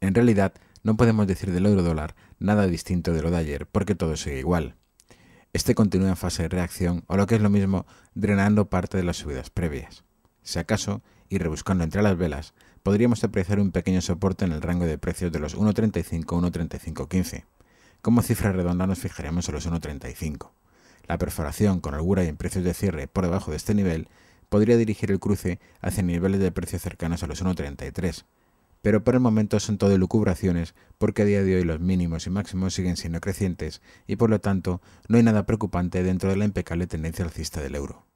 En realidad, no podemos decir del euro dólar nada distinto de lo de ayer, porque todo sigue igual. Este continúa en fase de reacción, o lo que es lo mismo, drenando parte de las subidas previas. Si acaso, y rebuscando entre las velas, podríamos apreciar un pequeño soporte en el rango de precios de los 1.35-1.3515. Como cifra redonda nos fijaremos en los 1.35. La perforación con holgura y en precios de cierre por debajo de este nivel podría dirigir el cruce hacia niveles de precio cercanos a los 1.33, pero por el momento son todo lucubraciones porque a día de hoy los mínimos y máximos siguen siendo crecientes y por lo tanto no hay nada preocupante dentro de la impecable tendencia alcista del euro.